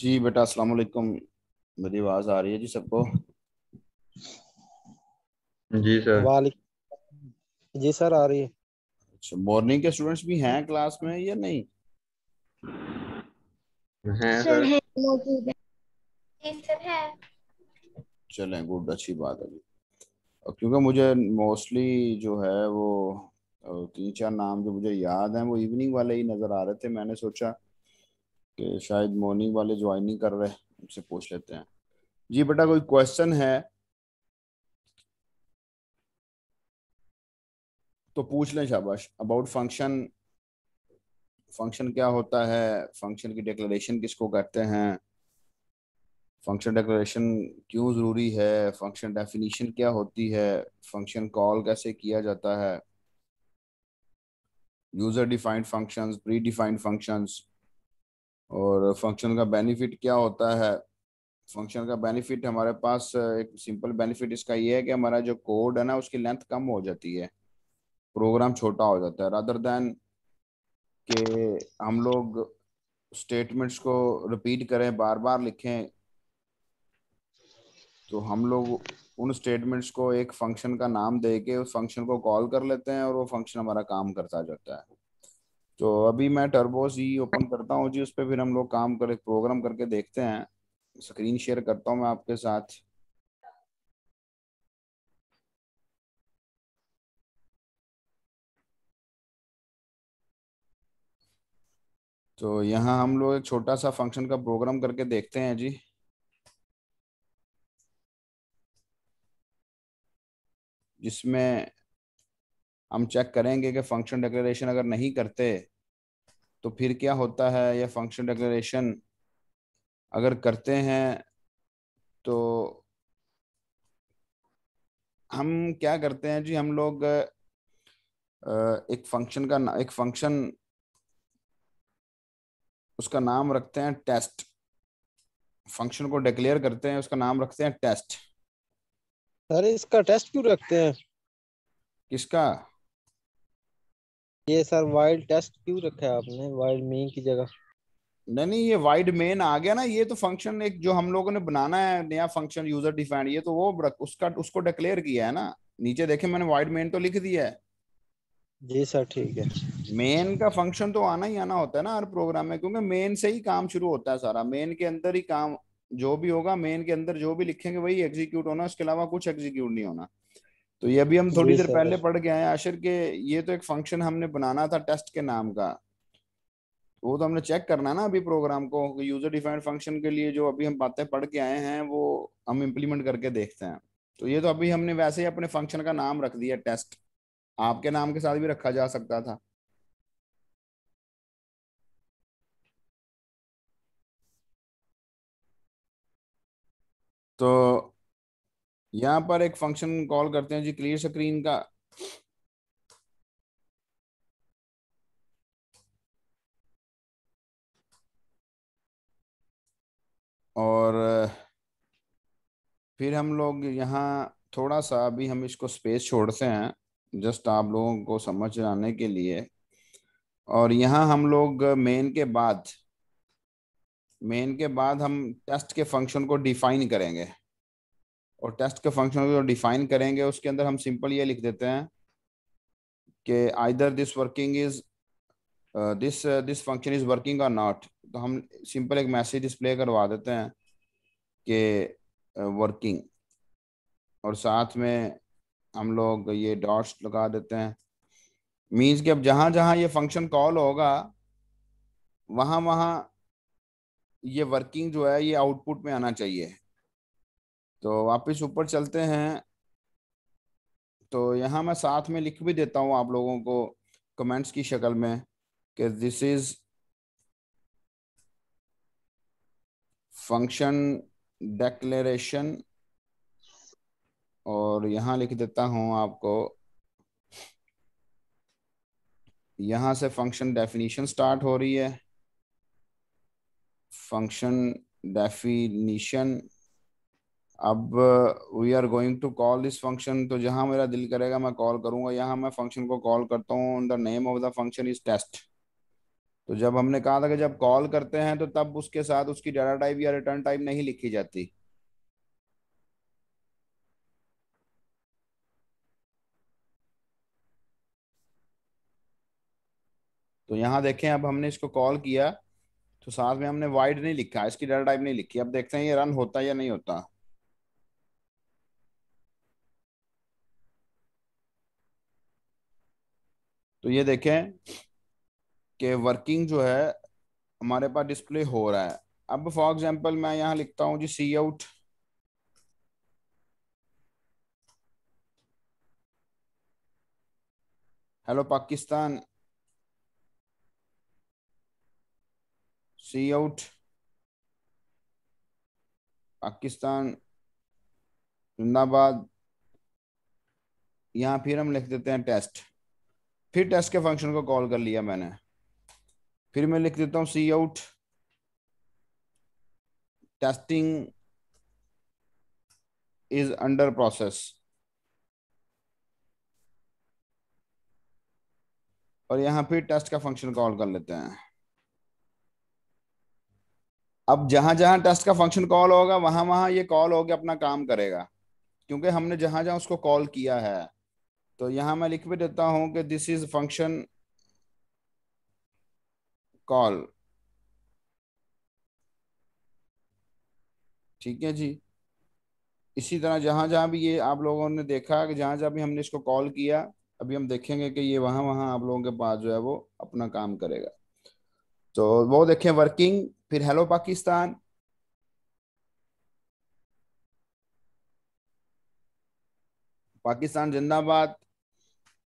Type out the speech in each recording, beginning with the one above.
जी बेटा अस्सलाम वालेकुम मेरी आवाज आ रही है जी सबको जी सर वालेकुम जी सर आ रही है अच्छा मॉर्निंग के स्टूडेंट्स भी हैं क्लास में या नहीं हैं सर है चलें गुड अच्छी बात है जी क्योंकि मुझे मोस्टली जो है वो और तीन चार नाम जो मुझे याद हैं वो इवनिंग वाले ही नज़र आ रहे थे मैंने सोचा कि शायद मॉर्निंग वाले ज्वाइनिंग कर रहे हैं उनसे पूछ लेते हैं जी बेटा कोई क्वेश्चन है तो पूछ लें शाबाश अबाउट फंक्शन फंक्शन क्या होता है फंक्शन की डिक्लेरेशन किसको कहते हैं फंक्शन डिक्लेरेशन क्यों ज़रूरी है फंक्शन डेफिनेशन क्या होती है फंक्शन कॉल कैसे किया जाता है user defined functions predefined functions और फंक्शन का बेनिफिट क्या होता है फंक्शन का बेनिफिट हमारे पास एक सिंपल बेनिफिट इसका ये है कि हमारा जो कोड है ना उसकी लेंथ कम हो जाती है प्रोग्राम छोटा हो जाता है रादर देन के हम लोग स्टेटमेंट्स को रिपीट करें बार बार लिखें तो हम लोग उन स्टेटमेंट्स को एक फंक्शन का नाम दे के उस फंक्शन को कॉल कर लेते हैं और वो फंक्शन हमारा काम करता जाता है तो अभी मैं टर्बो जी ओपन करता हूँ जी उस पर फिर हम लोग काम कर प्रोग्राम करके देखते हैं स्क्रीन शेयर करता हूँ मैं आपके साथ तो यहाँ हम लोग एक छोटा सा फंक्शन का प्रोग्राम करके देखते हैं जी जिसमें हम चेक करेंगे कि फंक्शन डिक्लेरेशन अगर नहीं करते तो फिर क्या होता है या फंक्शन डिक्लेरेशन अगर करते हैं तो हम क्या करते हैं जी हम लोग एक फंक्शन का एक फंक्शन उसका नाम रखते हैं टेस्ट फंक्शन को डिक्लेयर करते हैं उसका नाम रखते हैं टेस्ट अरे इसका टेस्ट क्यों रखते हैं किसका ये सर वाइल्ड टेस्ट क्यों रखा है आपने वाइल्ड मेन की जगह नहीं नहीं ये वाइड मेन आ गया ना ये तो फंक्शन एक जो हम लोगों ने बनाना है नया फंक्शन यूजर डिफाइंड ये तो वो उसका उसको डिक्लेयर किया है ना नीचे देखे मैंने वाइड मेन तो लिख दिया है जी सर ठीक है मेन का फंक्शन तो आना ही आना होता है ना हर प्रोग्राम में क्योंकि मेन से ही काम शुरू होता है सारा मेन के अंदर ही काम जो भी होगा मेन के अंदर जो भी लिखेंगे वही एग्जीक्यूट होना उसके अलावा कुछ एग्जीक्यूट नहीं होना तो ये भी हम थोड़ी देर पहले पढ़ के आए आशिर के ये तो एक फंक्शन हमने बनाना था टेस्ट के नाम का वो तो हमने चेक करना ना अभी प्रोग्राम को यूजर डिफाइंड फंक्शन के लिए जो अभी हम बातें पढ़ के आए हैं वो हम इम्प्लीमेंट करके देखते हैं तो ये तो अभी हमने वैसे ही अपने फंक्शन का नाम रख दिया टेस्ट आपके नाम के साथ भी रखा जा सकता था तो यहाँ पर एक फंक्शन कॉल करते हैं जी क्लियर स्क्रीन का और फिर हम लोग यहाँ थोड़ा सा अभी हम इसको स्पेस छोड़ते हैं जस्ट आप लोगों को समझ आने के लिए और यहाँ हम लोग मेन के बाद मेन के बाद हम टेस्ट के फंक्शन को डिफाइन करेंगे और टेस्ट के फंक्शन को डिफाइन करेंगे उसके अंदर हम सिंपल ये लिख देते हैं कि either this working is this this function is working और नॉट तो हम सिंपल एक मैसेज डिस्प्ले करवा देते हैं कि वर्किंग uh, और साथ में हम लोग ये डॉट्स लगा देते हैं मीन्स कि अब जहां जहां ये फंक्शन कॉल होगा वहां वहां ये वर्किंग जो है ये आउटपुट में आना चाहिए तो वापस ऊपर चलते हैं तो यहाँ मैं साथ में लिख भी देता हूँ आप लोगों को कमेंट्स की शक्ल में कि दिस इज फंक्शन डेक्लेरेशन और यहाँ लिख देता हूँ आपको यहाँ से फंक्शन डेफिनेशन स्टार्ट हो रही है function definition अब we are going to call this function तो जहां मेरा दिल करेगा मैं कॉल करूंगा यहां मैं फंक्शन को कॉल करता हूँ the name of the function is test तो जब हमने कहा था कि जब कॉल करते हैं तो तब उसके साथ उसकी डाटा टाइप या रिटर्न टाइप नहीं लिखी जाती तो यहां देखें अब हमने इसको कॉल किया तो साथ में हमने वाइड नहीं लिखा इसकी डबल टाइप नहीं लिखी अब देखते हैं ये रन होता या नहीं होता तो ये देखें कि वर्किंग जो है हमारे पास डिस्प्ले हो रहा है अब फॉर एग्जांपल मैं यहां लिखता हूं जी cout hello Pakistan cout Pakistan जिंदाबाद यहाँ फिर हम लिख देते हैं टेस्ट फिर टेस्ट के फंक्शन को कॉल कर लिया मैंने फिर मैं लिख देता हूँ cout testing is under process और यहाँ फिर टेस्ट का फंक्शन कॉल कर लेते हैं अब जहां जहां टेस्ट का फंक्शन कॉल होगा वहां वहां ये कॉल होके अपना काम करेगा क्योंकि हमने जहां जहां उसको कॉल किया है तो यहां मैं लिख भी देता हूं कि दिस इज फंक्शन कॉल ठीक है जी इसी तरह जहां जहां भी ये आप लोगों ने देखा कि जहां जहां भी हमने इसको कॉल किया अभी हम देखेंगे कि ये वहां वहां आप लोगों के पास जो है वो अपना काम करेगा तो वो देखें वर्किंग फिर हेलो पाकिस्तान पाकिस्तान जिंदाबाद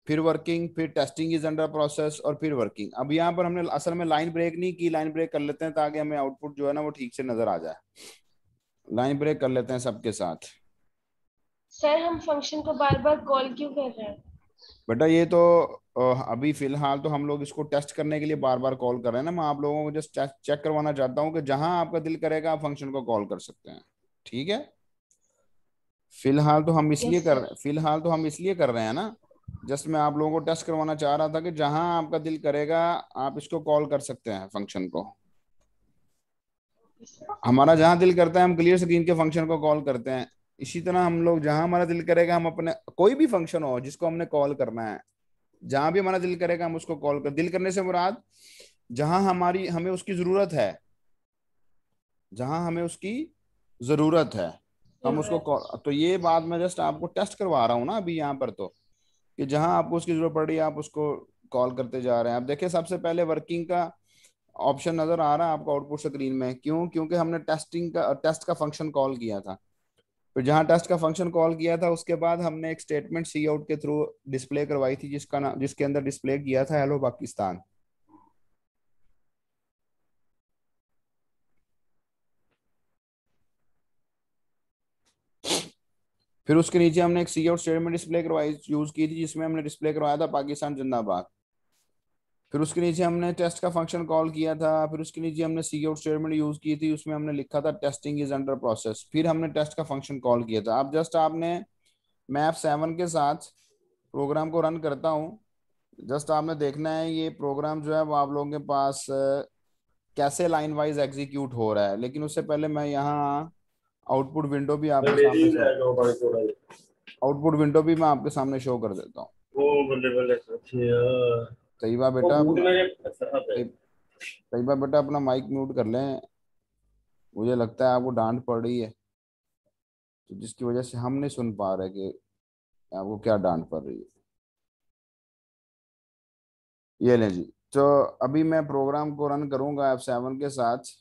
फिर वर्किंग फिर टेस्टिंग इज अंडर प्रोसेस और फिर वर्किंग अब यहाँ पर हमने असल में लाइन ब्रेक नहीं की लाइन ब्रेक कर लेते हैं ताकि हमें आउटपुट जो है ना वो ठीक से नजर आ जाए लाइन ब्रेक कर लेते हैं सबके साथ सर हम फंक्शन को बार बार कॉल क्यों कर रहे हैं बेटा ये तो अभी फिलहाल तो हम लोग इसको टेस्ट करने के लिए बार बार कॉल कर रहे हैं ना मैं आप लोगों को जस्ट चेक करवाना चाहता हूँ कि जहां आपका दिल करेगा आप फंक्शन को कॉल कर सकते हैं ठीक है फिलहाल तो हम इसलिए कर फिलहाल तो हम इसलिए कर रहे हैं ना जस्ट मैं आप लोगों को टेस्ट करवाना चाह रहा था कि जहां आपका दिल करेगा आप इसको कॉल कर सकते हैं फंक्शन को हमारा जहां दिल करता है हम क्लियर स्क्रीन के फंक्शन को कॉल करते हैं इसी तरह हम लोग जहां हमारा दिल करेगा हम अपने कोई भी फंक्शन हो जिसको हमने कॉल करना है जहां भी हमारा दिल करेगा हम उसको कॉल कर दिल करने से मुराद जहां हमारी हमें उसकी जरूरत है जहां हमें उसकी जरूरत है हम उसको कॉल तो ये बात मैं जस्ट आपको टेस्ट करवा रहा हूँ ना अभी यहाँ पर तो कि जहां आपको उसकी जरूरत पड़ रही है आप उसको कॉल करते जा रहे हैं आप देखिए सबसे पहले वर्किंग का ऑप्शन नजर आ रहा है आपको आउटपुट स्क्रीन में क्यों क्योंकि हमने टेस्टिंग का टेस्ट का फंक्शन कॉल किया था फिर जहां टेस्ट का फंक्शन कॉल किया था उसके बाद हमने एक स्टेटमेंट सी आउट के थ्रू डिस्प्ले करवाई थी जिसका नाम जिसके अंदर डिस्प्ले किया था हेलो पाकिस्तान फिर उसके नीचे हमने एक सी आउट स्टेटमेंट डिस्प्ले करवाई यूज की थी जिसमें हमने डिस्प्ले करवाया था पाकिस्तान जिंदाबाद फिर उसके नीचे हमने टेस्ट का फंक्शन कॉल किया था फिर उसके नीचे हमने सी आउट स्टेटमेंट यूज की थी उसमें हमने लिखा था टेस्टिंग इज अंडर प्रोसेस फिर हमने टेस्ट का फंक्शन कॉल किया था अब जस्ट आपने मैप सेवन के साथ प्रोग्राम को रन करता हूँ जस्ट आपने देखना है ये प्रोग्राम जो है वो आप लोगों के पास कैसे लाइन वाइज एग्जीक्यूट हो रहा है लेकिन उससे पहले मैं यहाँ आउटपुट विंडो भी आपके सामने आउटपुट विंडो भी मैं आपके सामने शो कर देता हूँ तैयबा बेटा तैयबा बेटा अपना माइक म्यूट कर लें मुझे लगता है आपको डांट पड़ रही है तो जिसकी वजह से हम नहीं सुन पा रहे कि आपको क्या डांट पड़ रही है ये लें जी तो अभी मैं प्रोग्राम को रन करूंगा एफ सेवन के साथ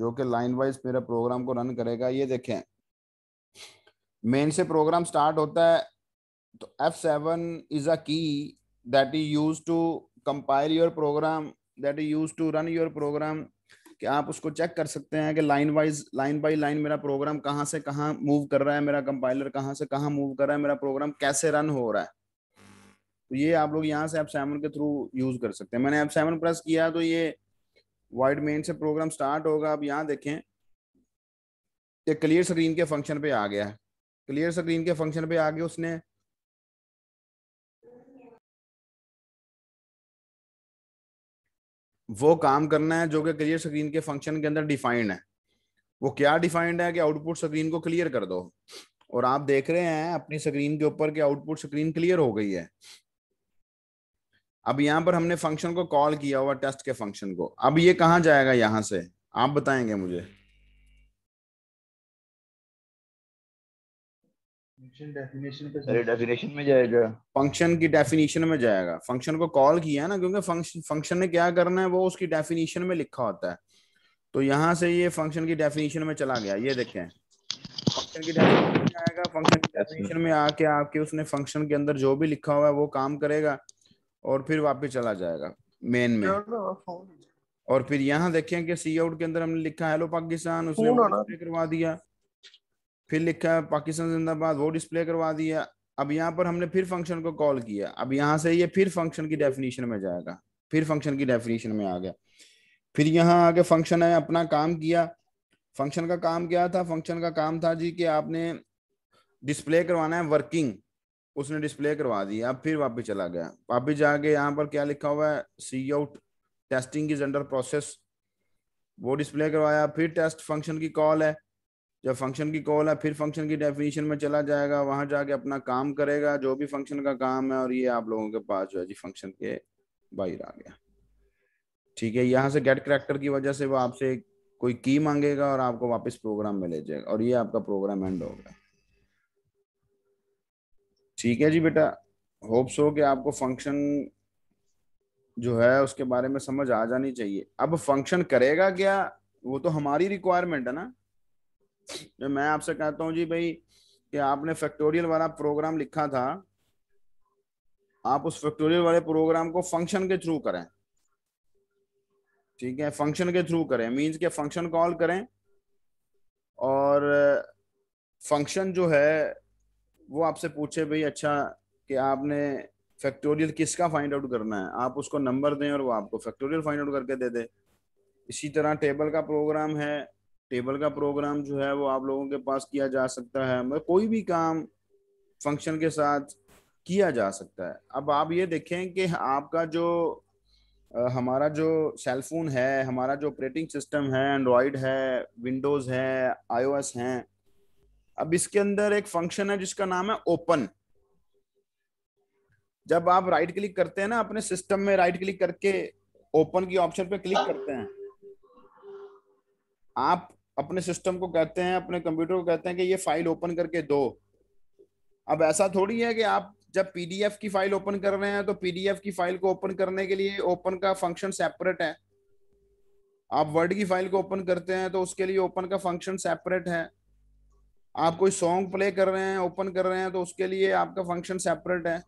जो कि लाइन वाइज मेरा प्रोग्राम को रन करेगा ये देखें मेन से प्रोग्राम स्टार्ट होता है तो एफ सेवन इज अ की that you use to compile your program that you use to run your program कि आप उसको चेक कर सकते हैं कि line wise line by line मेरा प्रोग्राम कहां से कहां मूव कर रहा है मेरा कंपाइलर कहां से कहां मूव कर रहा है मेरा प्रोग्राम कैसे रन हो रहा है तो ये आप लोग यहां से ऐप सेवन के थ्रू यूज कर सकते हैं मैंने ऐप सेवन प्रेस किया तो ये वाइड मेन से प्रोग्राम स्टार्ट होगा आप यहाँ देखें ये क्लियर स्क्रीन के फंक्शन पे आ गया है क्लियर स्क्रीन के फंक्शन पे आ गया उसने वो काम करना है जो कि क्लियर स्क्रीन के फंक्शन के अंदर डिफाइंड है वो क्या डिफाइंड है कि आउटपुट स्क्रीन को क्लियर कर दो और आप देख रहे हैं अपनी स्क्रीन के ऊपर कि आउटपुट स्क्रीन क्लियर हो गई है अब यहाँ पर हमने फंक्शन को कॉल किया हुआ टेस्ट के फंक्शन को अब ये कहाँ जाएगा यहाँ से आप बताएंगे मुझे डेफिनेशन में जाएगा फंक्शन की डेफिनेशन में जाएगा फंक्शन को कॉल किया ना क्योंकि फंक्शन फंक्शन ने क्या करना है वो उसकी डेफिनेशन में लिखा होता है तो यहाँ से ये फंक्शन की डेफिनेशन में चला गया ये देखें फंक्शन की डेफिनेशन में आएगा फंक्शन की डेफिनेशन में आके आपके उसने फंक्शन के अंदर जो भी लिखा हुआ है वो काम करेगा और फिर वापस चला जाएगा मेन में और फिर यहाँ देखें कि सी आउट के अंदर हमने लिखा हेलो पाकिस्तान उसने करवा दिया फिर लिखा है पाकिस्तान जिंदाबाद वो डिस्प्ले करवा दिया अब यहाँ पर हमने फिर फंक्शन को कॉल किया अब यहाँ से ये फिर फंक्शन की डेफिनेशन में जाएगा फिर फंक्शन की डेफिनेशन में आ गया फिर यहाँ आगे फंक्शन है अपना काम किया फंक्शन का काम क्या था फंक्शन का काम था जी कि आपने डिस्प्ले करवाना है वर्किंग उसने डिस्प्ले करवा दिया अब फिर वापिस चला गया वापिस जाके यहाँ पर क्या लिखा हुआ है cout testing is under process वो डिस्प्ले करवाया फिर टेस्ट फंक्शन की कॉल है जब फंक्शन की कॉल है फिर फंक्शन की डेफिनेशन में चला जाएगा वहां जाके अपना काम करेगा जो भी फंक्शन का काम है और ये आप लोगों के पास जो है जी फंक्शन के बाहर आ गया ठीक है यहाँ से गेट करेक्टर की वजह से वो आपसे कोई की मांगेगा और आपको वापस प्रोग्राम में ले जाएगा और ये आपका प्रोग्राम एंड होगा ठीक है जी बेटा होप्स हो कि आपको फंक्शन जो है उसके बारे में समझ आ जानी चाहिए अब फंक्शन करेगा क्या वो तो हमारी रिक्वायरमेंट है ना तो मैं आपसे कहता हूँ जी भाई कि आपने फैक्टोरियल वाला प्रोग्राम लिखा था आप उस फैक्टोरियल वाले प्रोग्राम को फंक्शन के थ्रू करें ठीक है फंक्शन के थ्रू करें मींस के फंक्शन कॉल करें और फंक्शन जो है वो आपसे पूछे भाई अच्छा कि आपने फैक्टोरियल किसका फाइंड आउट करना है आप उसको नंबर दें और वो आपको फैक्टोरियल फाइंड आउट करके दे दे इसी तरह टेबल का प्रोग्राम है टेबल का प्रोग्राम जो है वो आप लोगों के पास किया जा सकता है मतलब कोई भी काम फंक्शन के साथ किया जा सकता है अब आप ये देखें कि आपका जो हमारा जो सेलफोन है हमारा जो ऑपरेटिंग सिस्टम है एंड्रॉयड है विंडोज़ है आईओएस है अब इसके अंदर एक फंक्शन है जिसका नाम है ओपन जब आप राइट क्लिक करते हैं ना अपने सिस्टम में राइट क्लिक करके ओपन की ऑप्शन पे क्लिक करते हैं आप अपने सिस्टम को कहते हैं अपने कंप्यूटर को कहते हैं कि ये फाइल ओपन करके दो अब ऐसा थोड़ी है कि आप जब पीडीएफ की फाइल ओपन कर रहे हैं तो पीडीएफ की फाइल को ओपन करने के लिए ओपन का फंक्शन सेपरेट है आप वर्ड की फाइल को ओपन करते हैं तो उसके लिए ओपन का फंक्शन सेपरेट है आप कोई सॉन्ग प्ले कर रहे हैं ओपन कर रहे हैं तो उसके लिए आपका फंक्शन सेपरेट है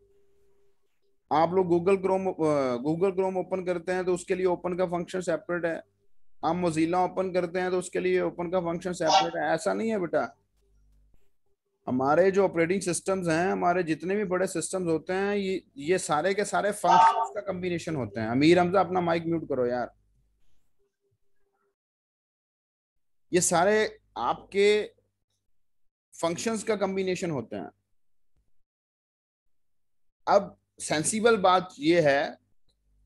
आप लोग Google Chrome Google Chrome open करते हैं तो उसके लिए ओपन का फंक्शन सेपरेट है हम मोजिला ओपन करते हैं तो उसके लिए ओपन का फंक्शन सेपरेट है ऐसा नहीं है बेटा हमारे जो ऑपरेटिंग सिस्टम्स हैं हमारे जितने भी बड़े सिस्टम्स होते हैं ये ये सारे के सारे फंक्शंस का कम्बिनेशन होते हैं अमीर हमजा अपना माइक म्यूट करो यार ये सारे आपके फंक्शंस का कम्बिनेशन होते हैं अब सेंसिबल बात यह है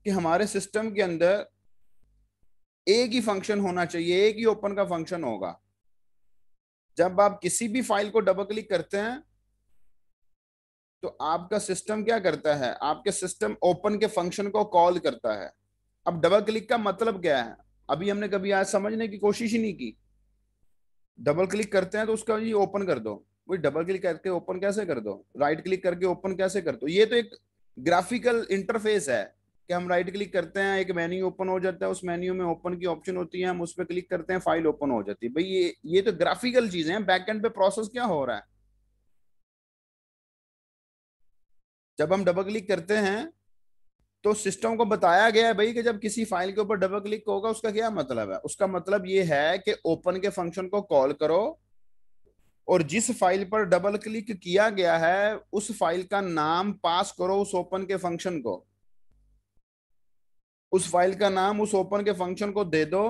कि हमारे सिस्टम के अंदर एक ही फंक्शन होना चाहिए एक ही ओपन का फंक्शन होगा जब आप किसी भी फाइल को डबल क्लिक करते हैं तो आपका सिस्टम क्या करता है आपके सिस्टम ओपन के फंक्शन को कॉल करता है अब डबल क्लिक का मतलब क्या है अभी हमने कभी आज समझने की कोशिश ही नहीं की डबल क्लिक करते हैं तो उसका ये ओपन कर दो वही डबल क्लिक करके ओपन कैसे कर दो राइट क्लिक करके ओपन कैसे कर दो ये तो एक ग्राफिकल इंटरफेस है कि हम राइट क्लिक करते हैं एक मेन्यू ओपन हो जाता है उस मेन्यू में ओपन की ऑप्शन होती है हम उस पर क्लिक करते हैं फाइल ओपन हो जाती है भाई ये ये तो ग्राफिकल चीजें हैं एंड पे प्रोसेस क्या हो रहा है जब हम डबल क्लिक करते हैं तो सिस्टम को बताया गया है भाई कि जब किसी फाइल के ऊपर डबल क्लिक होगा उसका क्या मतलब है उसका मतलब ये है कि ओपन के फंक्शन को कॉल करो और जिस फाइल पर डबल क्लिक किया गया है उस फाइल का नाम पास करो उस ओपन के फंक्शन को उस फाइल का नाम उस ओपन के फंक्शन को दे दो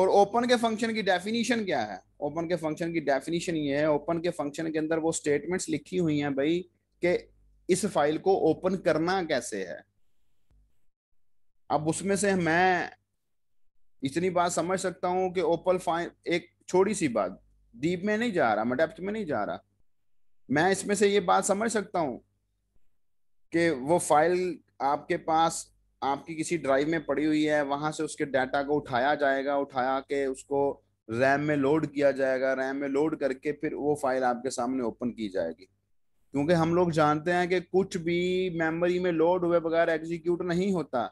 और ओपन के फंक्शन की डेफिनेशन क्या है ओपन के फंक्शन की डेफिनेशन ये है ओपन के फंक्शन के अंदर वो स्टेटमेंट्स लिखी हुई हैं भाई कि इस फाइल को ओपन करना कैसे है अब उसमें से मैं इतनी बात समझ सकता हूं कि ओपन फाइल एक छोटी सी बात डीप में नहीं जा रहा मैं डेप्थ में नहीं जा रहा मैं इसमें से ये बात समझ सकता हूं कि वो फाइल आपके पास आपकी किसी ड्राइव में पड़ी हुई है वहां से उसके डाटा को उठाया जाएगा उठाया के उसको रैम में लोड किया जाएगा रैम में लोड करके फिर वो फाइल आपके सामने ओपन की जाएगी क्योंकि हम लोग जानते हैं कि कुछ भी मेमोरी में लोड हुए बगैर एग्जीक्यूट नहीं होता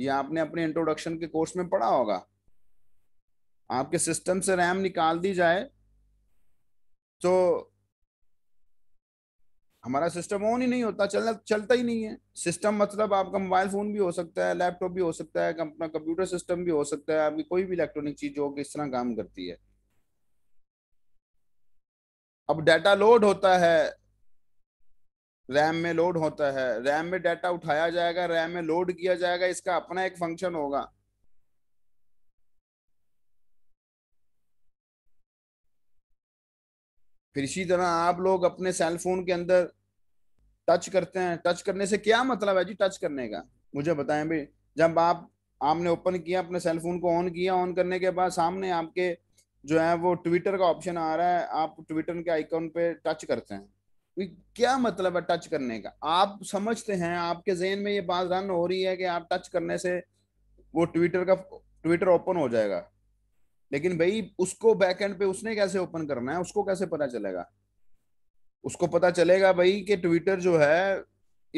ये आपने अपने इंट्रोडक्शन के कोर्स में पढ़ा होगा आपके सिस्टम से रैम निकाल दी जाए तो हमारा सिस्टम ऑन ही नहीं होता चलना चलता ही नहीं है सिस्टम मतलब आपका मोबाइल फोन भी हो सकता है लैपटॉप भी हो सकता है अपना कंप्यूटर सिस्टम भी हो सकता है आपकी कोई भी इलेक्ट्रॉनिक चीज हो किस तरह काम करती है अब डाटा लोड होता है रैम में लोड होता है रैम में डाटा उठाया जाएगा रैम में लोड किया जाएगा इसका अपना एक फंक्शन होगा फिर इसी तरह आप लोग अपने सेल फोन के अंदर टच करते हैं टच करने से क्या मतलब है जी टच करने का मुझे बताएं भाई जब आप आपने ओपन किया अपने सेल फोन को ऑन किया ऑन करने के बाद सामने आपके जो है वो ट्विटर का ऑप्शन आ रहा है आप ट्विटर के आइकॉन पे टच करते हैं क्या मतलब है टच करने का आप समझते हैं आपके जहन में ये बात रन हो रही है कि आप टच करने से वो ट्विटर का ट्विटर ओपन हो जाएगा लेकिन भाई उसको बैकहेंड पे उसने कैसे ओपन करना है उसको कैसे पता चलेगा उसको पता चलेगा भाई कि ट्विटर जो है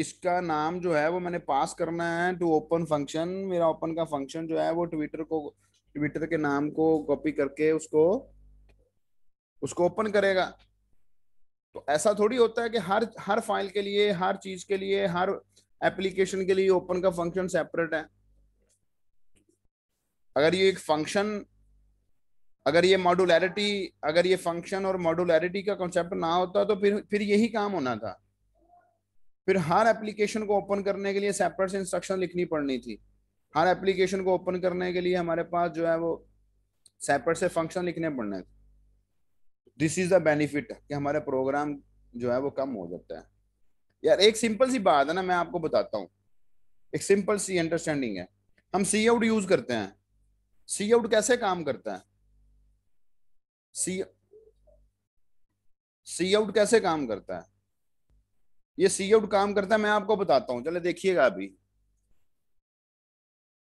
इसका नाम जो है वो मैंने पास करना है टू ओपन फंक्शन मेरा ओपन का फंक्शन जो है वो ट्विटर को ट्विटर के नाम को कॉपी करके उसको उसको ओपन करेगा तो ऐसा थोड़ी होता है कि हर हर फाइल के लिए हर चीज के लिए हर एप्लीकेशन के लिए ओपन का फंक्शन सेपरेट है अगर ये एक फंक्शन अगर ये मॉडुलैरिटी अगर ये फंक्शन और मॉडुलैरिटी का कॉन्सेप्ट ना होता तो फिर फिर यही काम होना था फिर हर एप्लीकेशन को ओपन करने के लिए सेपरेट से इंस्ट्रक्शन लिखनी पड़नी थी हर एप्लीकेशन को ओपन करने के लिए हमारे पास जो है वो सेपरेट से फंक्शन लिखने पड़ने थे दिस इज द बेनिफिट कि हमारे प्रोग्राम जो है वो कम हो जाता है यार एक सिंपल सी बात है ना मैं आपको बताता हूँ एक सिंपल सी अंडरस्टैंडिंग है हम सी आउट यूज करते हैं सी आउट कैसे काम करता है सी सी आउट कैसे काम करता है ये सी आउट काम करता है मैं आपको बताता हूं चले देखिएगा अभी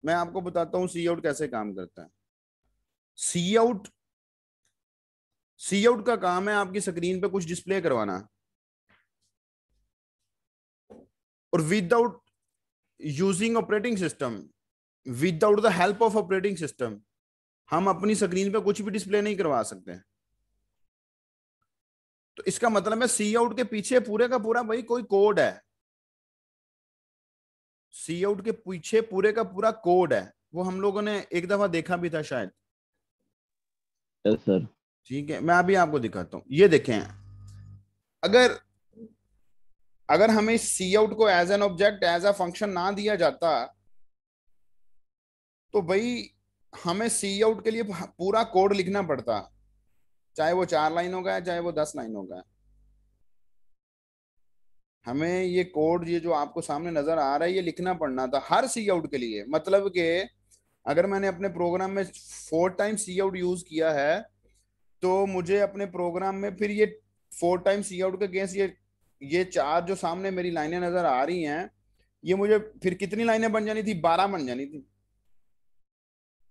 मैं आपको बताता हूं सी आउट कैसे काम करता है सी आउट सी आउट का काम है आपकी स्क्रीन पे कुछ डिस्प्ले करवाना और without using operating system without the help of operating system हम अपनी स्क्रीन पे कुछ भी डिस्प्ले नहीं करवा सकते तो इसका मतलब है सी आउट के पीछे पूरे का पूरा भाई कोई कोड है सी आउट के पीछे पूरे का पूरा कोड है वो हम लोगों ने एक दफा देखा भी था शायद सर ठीक है मैं अभी आपको दिखाता हूं ये देखें अगर अगर हमें सी आउट को as an object as a function ना दिया जाता तो भाई हमें सी आउट के लिए पूरा कोड लिखना पड़ता चाहे वो चार लाइन होगा चाहे वो दस लाइन होगा हमें ये कोड ये जो आपको सामने नजर आ रहा है ये लिखना पड़ना था हर सी आउट के लिए मतलब के अगर मैंने अपने प्रोग्राम में four time cout use किया है तो मुझे अपने प्रोग्राम में फिर ये फोर टाइम सी आउट के अगेंस्ट ये ये चार जो सामने मेरी लाइनें नजर आ रही हैं ये मुझे फिर कितनी लाइनें बन जानी थी बारह बन जानी थी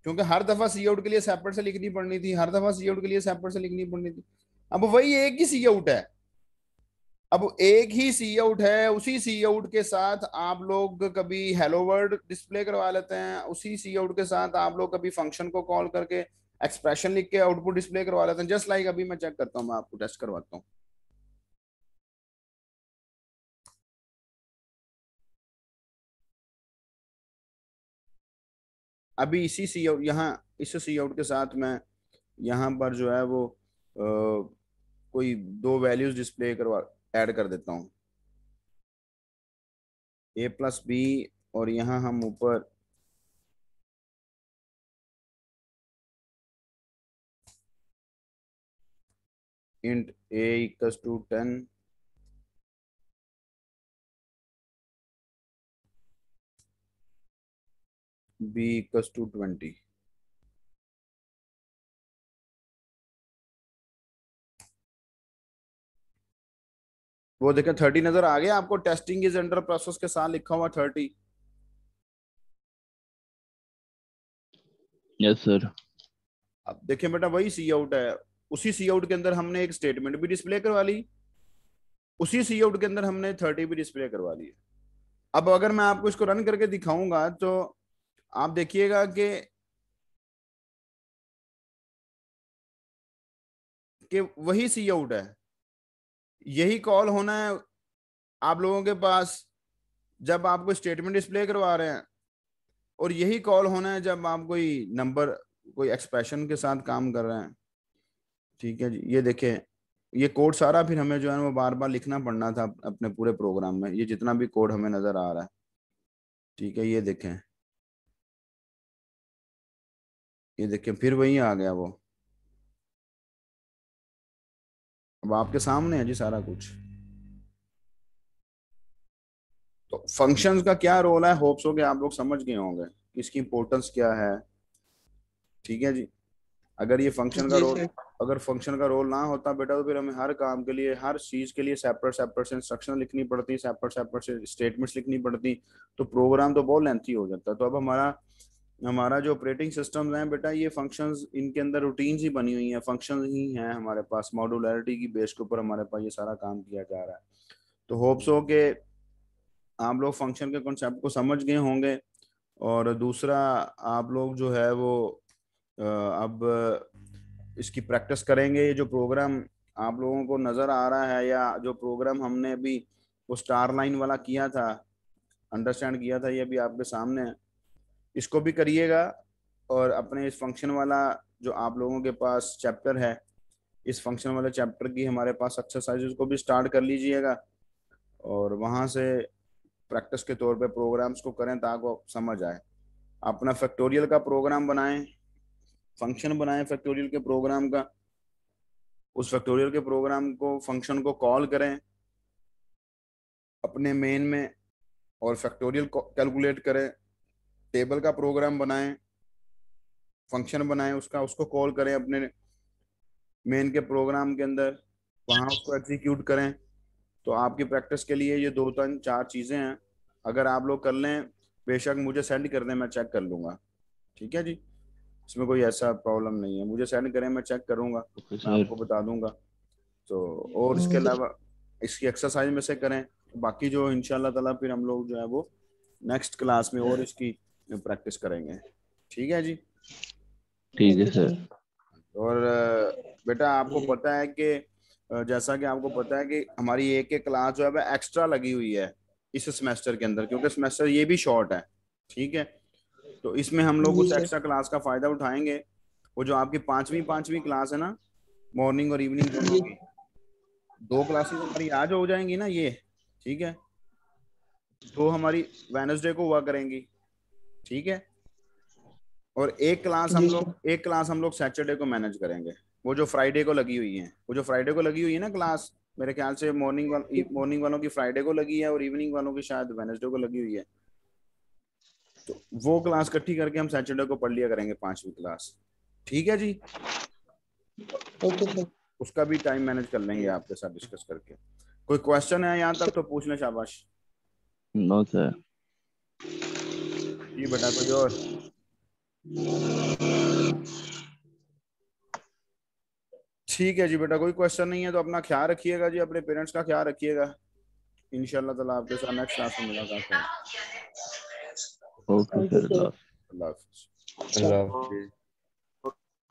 क्योंकि हर दफा सी आउट के लिए सेपरेट से लिखनी पड़नी थी हर दफा सी आउट के लिए सेपरेट से लिखनी पड़नी थी अब वही एक ही सी आउट है अब एक ही सी आउट है उसी सी आउट के साथ आप लोग कभी हेलो वर्ड डिस्प्ले करवा लेते हैं उसी सी आउट के साथ आप लोग कभी फंक्शन को कॉल करके एक्सप्रेशन लिख के आउटपुट डिस्प्ले करवा लेते हैं जस्ट लाइक अभी मैं चेक करता हूँ मैं आपको टेस्ट करवाता हूँ अभी इसी सी आउट यहाँ इस सी आउट के साथ मैं यहाँ पर जो है वो आ, कोई दो वैल्यूज डिस्प्ले करवा ऐड कर देता हूँ ए प्लस बी और यहाँ हम ऊपर int a to ten b equals to 20 वो देखे थर्टी नजर आ गया आपको टेस्टिंग इज अंडर प्रोसेस के साथ लिखा हुआ थर्टी यस सर अब देखें बेटा वही सी आउट है उसी सी आउट के अंदर हमने एक स्टेटमेंट भी डिस्प्ले करवा ली उसी सी आउट के अंदर हमने थर्टी भी डिस्प्ले करवा ली अब अगर मैं आपको इसको रन करके दिखाऊंगा तो आप देखिएगा कि कि वही सी आउट है यही कॉल होना है आप लोगों के पास जब आपको स्टेटमेंट डिस्प्ले करवा रहे हैं और यही कॉल होना है जब आप कोई नंबर कोई एक्सप्रेशन के साथ काम कर रहे हैं ठीक है जी ये देखे ये कोड सारा फिर हमें जो है वो बार बार लिखना पड़ना था अपने पूरे प्रोग्राम में ये जितना भी कोड हमें नज़र आ रहा है ठीक है ये देखें ये देखिए फिर वही आ गया वो अब आपके सामने है जी सारा कुछ तो फंक्शंस का क्या रोल है होप्स हो गया आप लोग समझ गए होंगे इसकी इंपोर्टेंस क्या है ठीक है जी अगर ये फंक्शन का रोल अगर फंक्शन का रोल ना होता बेटा तो फिर हमें हर काम के लिए हर चीज के लिए सेपरेट सेपरेट से इंस्ट्रक्शन लिखनी पड़ती सेपरेट सेपरेट से स्टेटमेंट्स लिखनी पड़ती तो प्रोग्राम तो बहुत लेंथी हो जाता तो अब हमारा हमारा जो ऑपरेटिंग सिस्टम है बेटा ये फंक्शन इनके अंदर रूटीन ही बनी हुई है फंक्शन ही है हमारे पास मॉडुलरिटी की बेस के ऊपर हमारे पास ये सारा काम किया जा रहा है तो होप्स हो के आप लोग फंक्शन के कॉन्सेप्ट को समझ गए होंगे और दूसरा आप लोग जो है वो अब इसकी प्रैक्टिस करेंगे ये जो प्रोग्राम आप लोगों को नज़र आ रहा है या जो प्रोग्राम हमने अभी वो स्टार लाइन वाला किया था अंडरस्टैंड किया था ये अभी आपके सामने है इसको भी करिएगा और अपने इस फंक्शन वाला जो आप लोगों के पास चैप्टर है इस फंक्शन वाले चैप्टर की हमारे पास एक्सरसाइज को भी स्टार्ट कर लीजिएगा और वहाँ से प्रैक्टिस के तौर पे प्रोग्राम्स को करें ताकि समझ आए अपना फैक्टोरियल का प्रोग्राम बनाएं फंक्शन बनाएं फैक्टोरियल के प्रोग्राम का उस फैक्टोरियल के प्रोग्राम को फंक्शन को कॉल करें अपने मेन में और फैक्टोरियल कैलकुलेट करें टेबल का प्रोग्राम बनाएं फंक्शन बनाएं उसका उसको कॉल करें अपने मेन के प्रोग्राम के अंदर वहां उसको एग्जीक्यूट करें तो आपकी प्रैक्टिस के लिए ये दो तीन चार चीज़ें हैं अगर आप लोग कर लें बेशक मुझे सेंड कर दें मैं चेक कर लूंगा ठीक है जी इसमें कोई ऐसा प्रॉब्लम नहीं है मुझे सेंड करें मैं चेक करूंगा मैं आपको बता दूंगा तो और इसके हम्म। अलावा इसकी एक्सरसाइज में से करें बाकी जो इनशाला फिर हम लोग जो है वो नेक्स्ट क्लास में और इसकी प्रैक्टिस करेंगे ठीक है जी ठीक है सर और बेटा आपको पता है कि जैसा कि आपको पता है कि हमारी एक एक क्लास जो है एक्स्ट्रा लगी हुई है इस सेमेस्टर के अंदर क्योंकि सेमेस्टर ये भी शॉर्ट है ठीक है तो इसमें हम लोग उस एक्स्ट्रा क्लास का फायदा उठाएंगे वो जो आपकी पांचवी पांचवी क्लास है ना मॉर्निंग और इवनिंग दोनों की दो क्लासेस हमारी आज हो जाएंगी ना ये ठीक है दो हमारी वेनसडे को हुआ करेंगी ठीक है और एक क्लास हम लोग एक क्लास हम लोग सैटरडे को मैनेज करेंगे वो जो फ्राइडे को लगी हुई है वो जो फ्राइडे को लगी हुई है ना क्लास मेरे ख्याल से मॉर्निंग मॉर्निंग e, वालों की फ्राइडे को लगी है और इवनिंग वालों की शायद वेनेसडे को लगी हुई है तो वो क्लास इकट्ठी करके हम सैटरडे को पढ़ लिया करेंगे पांचवी क्लास ठीक है जी okay. उसका भी टाइम मैनेज कर लेंगे आपके साथ डिस्कस करके कोई क्वेश्चन है यहाँ तक तो पूछना शाबाश नो no, सर जी बटा कुछ और ठीक है जी बेटा कोई क्वेश्चन नहीं है तो अपना ख्याल रखिएगा जी अपने पेरेंट्स का ख्याल रखिएगा इनशाला तला आपके साथ नेक्स्ट क्लास में मुलाकात ओके सर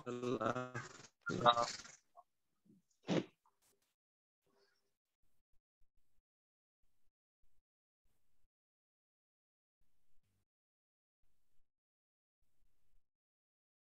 अल्लाह अल्लाह